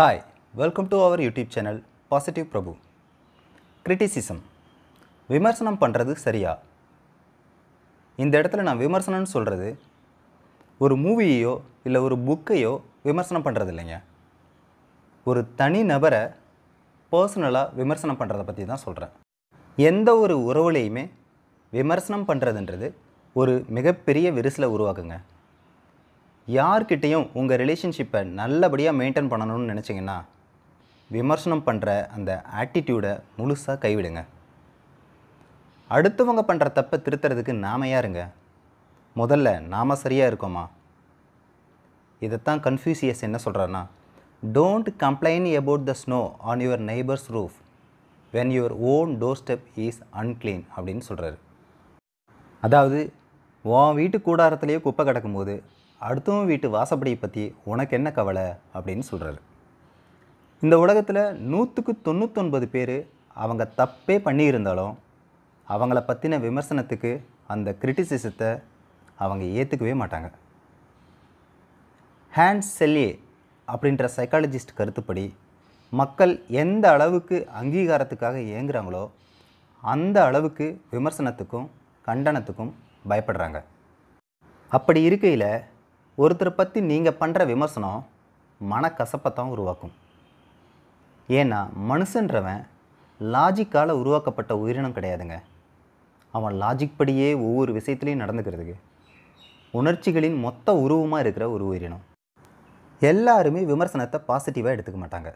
hi welcome to our YouTube channel positive Prabhu criticism விமர்சனம் பண்ணுறது சரியா இந்த இடத்துல நான் விமர்சனம்னு சொல்கிறது ஒரு மூவியையோ இல்லை ஒரு புக்கையோ விமர்சனம் பண்ணுறது இல்லைங்க ஒரு தனி நபரை பர்சனலாக விமர்சனம் பண்ணுறத பற்றி தான் சொல்கிறேன் எந்த ஒரு உறவுலேயுமே விமர்சனம் பண்ணுறதுன்றது ஒரு மிகப்பெரிய விரிசலை உருவாக்குங்க யார்கிட்டையும் உங்கள் ரிலேஷன்ஷிப்பை நல்லபடியாக மெயின்டைன் பண்ணணும்னு நினச்சிங்கன்னா விமர்சனம் பண்ணுற அந்த ஆட்டிடியூடை முழுசாக கைவிடுங்க அடுத்தவங்க பண்ணுற தப்பை திருத்துறதுக்கு நாம யாருங்க முதல்ல நாம் சரியாக இருக்கோமா இதைத்தான் கன்ஃபியூசியஸ் என்ன சொல்கிறான்னா don't complain about the snow on your neighbour's roof when your own doorstep is unclean அப்படின்னு சொல்கிறாரு அதாவது உன் வீட்டு கூடாரத்துலேயே குப்பை கிடக்கும்போது அடுத்தவன் வீட்டு வாசப்படியை பற்றி உனக்கு என்ன கவலை அப்படின்னு சொல்கிறாரு இந்த உலகத்தில் நூற்றுக்கு தொண்ணூத்தொன்பது பேர் அவங்க தப்பே பண்ணியிருந்தாலும் அவங்கள பற்றின விமர்சனத்துக்கு அந்த கிரிட்டிசிசத்தை அவங்க ஏற்றுக்கவே மாட்டாங்க ஹேண்ட் செல்லியே அப்படின்ற சைக்காலஜிஸ்ட் கருத்துப்படி மக்கள் எந்த அளவுக்கு அங்கீகாரத்துக்காக இயங்குகிறாங்களோ அந்த அளவுக்கு விமர்சனத்துக்கும் கண்டனத்துக்கும் பயப்படுறாங்க அப்படி இருக்கையில் ஒருத்தரை பற்றி நீங்கள் பண்ணுற விமர்சனம் மனக்கசப்பை தான் உருவாக்கும் ஏன்னா மனுஷன்றவன் லாஜிக்கால் உருவாக்கப்பட்ட உயிரினம் கிடையாதுங்க அவன் லாஜிக் படியே ஒவ்வொரு விஷயத்துலையும் நடந்துக்கிறதுக்கு உணர்ச்சிகளின் மொத்த உருவமாக இருக்கிற ஒரு உயிரினம் எல்லாருமே விமர்சனத்தை பாசிட்டிவாக எடுத்துக்க மாட்டாங்க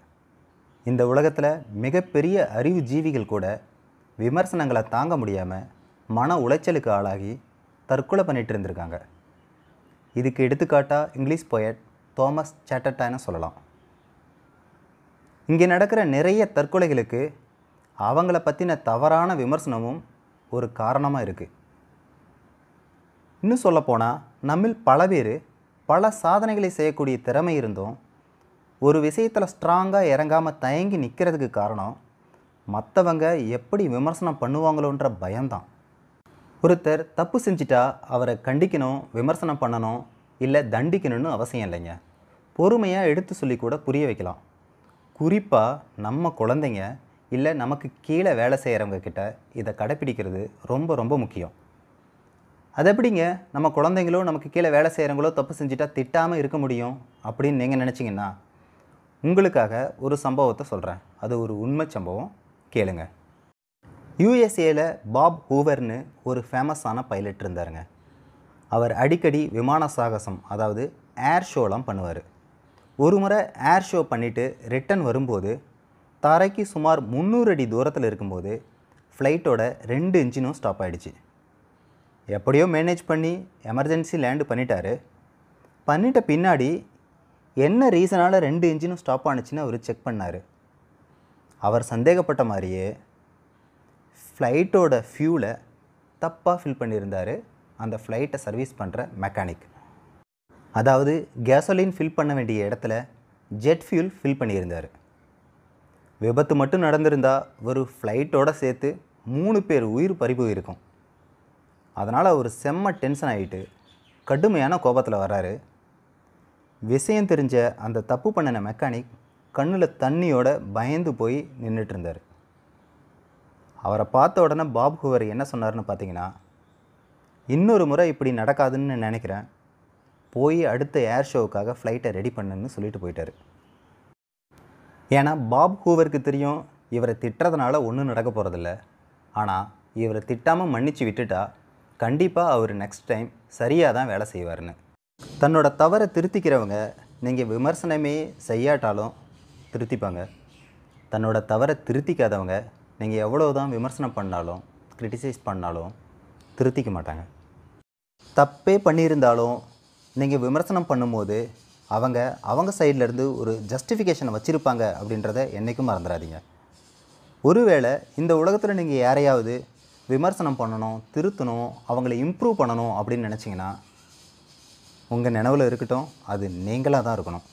இந்த உலகத்தில் மிகப்பெரிய அறிவு ஜீவிகள் கூட விமர்சனங்களை தாங்க முடியாமல் மன உளைச்சலுக்கு ஆளாகி தற்கொலை பண்ணிகிட்டு இருந்திருக்காங்க இதுக்கு எடுத்துக்காட்டாக இங்கிலீஷ் போயட் தோமஸ் சேட்டட்டான்னு சொல்லலாம் இங்கே நடக்கிற நிறைய தற்கொலைகளுக்கு அவங்கள பற்றின தவறான விமர்சனமும் ஒரு காரணமாக இருக்குது இன்னும் சொல்லப்போனால் நம்மில் பல பேர் பல சாதனைகளை செய்யக்கூடிய திறமை இருந்தும் ஒரு விஷயத்தில் ஸ்ட்ராங்காக இறங்காமல் தயங்கி நிற்கிறதுக்கு காரணம் மற்றவங்க எப்படி விமர்சனம் பண்ணுவாங்களோன்ற பயம்தான் ஒருத்தர் தப்பு செஞ்சிட்டா அவரை கண்டிக்கணும் விமர்சனம் பண்ணணும் இல்லை தண்டிக்கணும்னு அவசியம் இல்லைங்க பொறுமையாக எடுத்து சொல்லி கூட புரிய வைக்கலாம் குறிப்பாக நம்ம குழந்தைங்க இல்லை நமக்கு கீழே வேலை செய்கிறவங்க கிட்ட இதை கடைப்பிடிக்கிறது ரொம்ப ரொம்ப முக்கியம் அது எப்படிங்க நம்ம குழந்தைங்களோ நமக்கு கீழே வேலை செய்கிறவங்களோ தப்பு செஞ்சுட்டா திட்டாமல் இருக்க முடியும் அப்படின்னு நீங்கள் நினச்சிங்கன்னா உங்களுக்காக ஒரு சம்பவத்தை சொல்கிறேன் அது ஒரு உண்மை சம்பவம் கேளுங்கள் யூஎஸ்ஏல பாப் ஹூவர்னு ஒரு ஃபேமஸான பைலட் இருந்தாருங்க அவர் அடிக்கடி விமான சாகசம் அதாவது ஏர் ஷோலாம் பண்ணுவார் ஒரு முறை ஏர் ஷோ பண்ணிவிட்டு ரிட்டன் வரும்போது தரைக்கு சுமார் முந்நூறு அடி தூரத்தில் இருக்கும்போது ஃப்ளைட்டோட ரெண்டு இன்ஜினும் ஸ்டாப் ஆகிடுச்சு எப்படியோ மேனேஜ் பண்ணி எமர்ஜென்சி லேண்டு பண்ணிட்டார் பண்ணிட்ட பின்னாடி என்ன ரீசனால் ரெண்டு இன்ஜினும் ஸ்டாப் ஆனுச்சுன்னு அவர் செக் பண்ணார் அவர் சந்தேகப்பட்ட மாதிரியே ஃப்ளைட்டோட ஃபியூலை தப்பாக ஃபில் பண்ணியிருந்தார் அந்த ஃப்ளைட்டை சர்வீஸ் பண்ணுற மெக்கானிக் அதாவது கேசோலின் ஃபில் பண்ண வேண்டிய இடத்துல ஜெட் ஃபியூல் ஃபில் பண்ணியிருந்தார் விபத்து மட்டும் நடந்திருந்தால் ஒரு ஃப்ளைட்டோடு சேர்த்து மூணு பேர் உயிர் பறி போயிருக்கும் அதனால் அவர் செம்ம டென்ஷன் ஆகிட்டு கடுமையான கோபத்தில் வர்றாரு விஷயம் தெரிஞ்ச அந்த தப்பு பண்ணின மெக்கானிக் கண்ணில் தண்ணியோட பயந்து போய் நின்றுட்டு இருந்தார் அவரை பார்த்த உடனே பாபு ஹுவர் என்ன சொன்னார்னு பார்த்தீங்கன்னா இன்னொரு முறை இப்படி நடக்காதுன்னு நினைக்கிறேன் போய் அடுத்த ஏர் ஷோவுக்காக ஃப்ளைட்டை ரெடி பண்ணுன்னு சொல்லிட்டு போயிட்டார் ஏன்னா பாப் ஹூவருக்கு தெரியும் இவரை திட்டுறதுனால ஒன்றும் நடக்க போகிறதில்ல ஆனால் இவரை திட்டாமல் மன்னித்து விட்டுட்டா கண்டிப்பாக அவர் நெக்ஸ்ட் டைம் சரியாக தான் வேலை செய்வார்னு தன்னோட தவறை திருத்திக்கிறவங்க நீங்கள் விமர்சனமே செய்யாட்டாலும் திருத்திப்பாங்க தன்னோட தவறை திருத்திக்காதவங்க நீங்கள் எவ்வளோ தான் விமர்சனம் பண்ணாலும் க்ரிட்டிசைஸ் பண்ணாலும் திருத்திக்க மாட்டாங்க தப்பே பண்ணியிருந்தாலும் நீங்கள் விமர்சனம் பண்ணும்போது அவங்க அவங்க சைட்லேருந்து ஒரு ஜஸ்டிஃபிகேஷனை வச்சுருப்பாங்க அப்படின்றத என்றைக்கும் மறந்துடாதீங்க ஒருவேளை இந்த உலகத்தில் நீங்கள் யாரையாவது விமர்சனம் பண்ணணும் திருத்தணும் அவங்கள இம்ப்ரூவ் பண்ணணும் அப்படின்னு நினச்சிங்கன்னா உங்கள் நினைவில் இருக்கட்டும் அது நீங்களாக தான் இருக்கணும்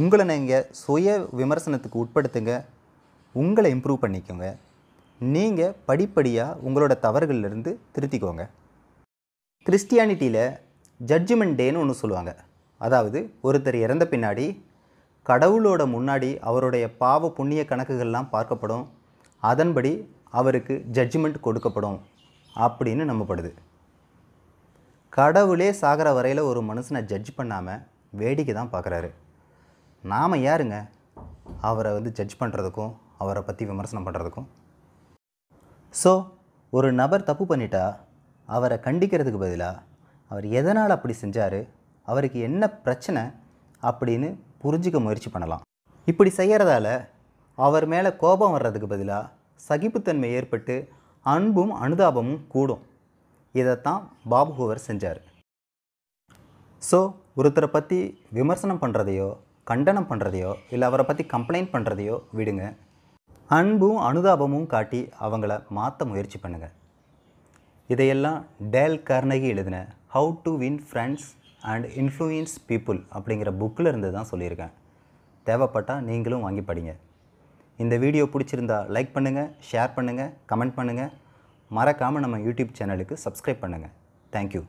உங்களை நீங்கள் சுய விமர்சனத்துக்கு உட்படுத்துங்க உங்களை இம்ப்ரூவ் பண்ணிக்கோங்க நீங்கள் படிப்படியாக உங்களோட தவறுகள்லேருந்து திருத்திக்கோங்க கிறிஸ்டியானிட்டியில் ஜட்ஜ்மெண்ட் டேன்னு ஒன்று சொல்லுவாங்க அதாவது ஒருத்தர் இறந்த பின்னாடி கடவுளோட முன்னாடி அவருடைய பாவ புண்ணிய கணக்குகள்லாம் பார்க்கப்படும் அதன்படி அவருக்கு ஜட்ஜ்மெண்ட் கொடுக்கப்படும் அப்படின்னு நம்பப்படுது கடவுளே சாகிற வரையில் ஒரு மனுஷனை ஜட்ஜ் பண்ணாமல் வேடிக்கை தான் பார்க்குறாரு நாம் யாருங்க அவரை வந்து ஜட்ஜ் பண்ணுறதுக்கும் அவரை பற்றி விமர்சனம் பண்ணுறதுக்கும் ஸோ ஒரு நபர் தப்பு பண்ணிட்டா அவரை கண்டிக்கிறதுக்கு பதிலாக அவர் எதனால் அப்படி செஞ்சார் அவருக்கு என்ன பிரச்சனை அப்படின்னு புரிஞ்சிக்க முயற்சி பண்ணலாம் இப்படி செய்கிறதால அவர் மேலே கோபம் வர்றதுக்கு பதிலாக சகிப்புத்தன்மை ஏற்பட்டு அன்பும் அனுதாபமும் கூடும் இதைத்தான் பாபுகோவர் செஞ்சார் ஸோ ஒருத்தரை பற்றி விமர்சனம் பண்ணுறதையோ கண்டனம் பண்ணுறதையோ இல்லை அவரை பற்றி கம்ப்ளைண்ட் பண்ணுறதையோ விடுங்க அன்பும் அனுதாபமும் காட்டி அவங்கள மாற்ற முயற்சி பண்ணுங்கள் இதையெல்லாம் டேல் கார்னகி எழுதின how to win friends and influence people அப்படிங்கிற புக்கில் இருந்து தான் சொல்லியிருக்கேன் தேவைப்பட்டால் நீங்களும் வாங்கி படிங்க இந்த வீடியோ பிடிச்சிருந்தா லைக் பண்ணுங்கள் ஷேர் பண்ணுங்கள் கமெண்ட் பண்ணுங்கள் மறக்காமல் நம்ம யூடியூப் சேனலுக்கு சப்ஸ்கிரைப் பண்ணுங்கள் தேங்க்யூ